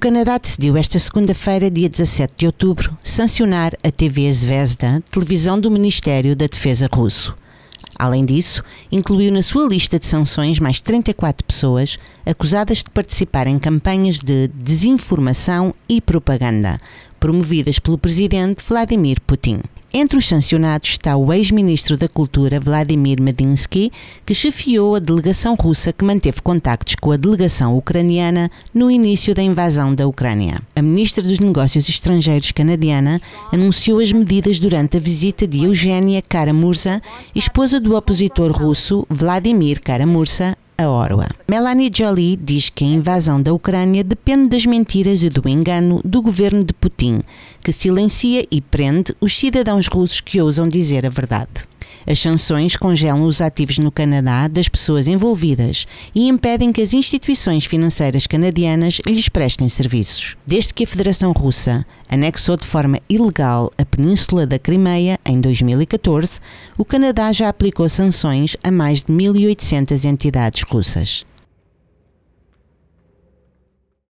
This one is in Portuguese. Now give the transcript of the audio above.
Canadá decidiu esta segunda-feira, dia 17 de outubro, sancionar a TV Zvezda, televisão do Ministério da Defesa russo. Além disso, incluiu na sua lista de sanções mais 34 pessoas acusadas de participar em campanhas de desinformação e propaganda, promovidas pelo presidente Vladimir Putin. Entre os sancionados está o ex-ministro da Cultura Vladimir Medinsky, que chefiou a delegação russa que manteve contactos com a delegação ucraniana no início da invasão da Ucrânia. A ministra dos Negócios Estrangeiros canadiana anunciou as medidas durante a visita de Eugênia Karamurza, esposa do opositor russo Vladimir Karamurza, a Orwa. Melanie Jolie diz que a invasão da Ucrânia depende das mentiras e do engano do governo de Putin, que silencia e prende os cidadãos russos que ousam dizer a verdade. As sanções congelam os ativos no Canadá das pessoas envolvidas e impedem que as instituições financeiras canadianas lhes prestem serviços. Desde que a Federação Russa anexou de forma ilegal a Península da Crimeia em 2014, o Canadá já aplicou sanções a mais de 1.800 entidades russas.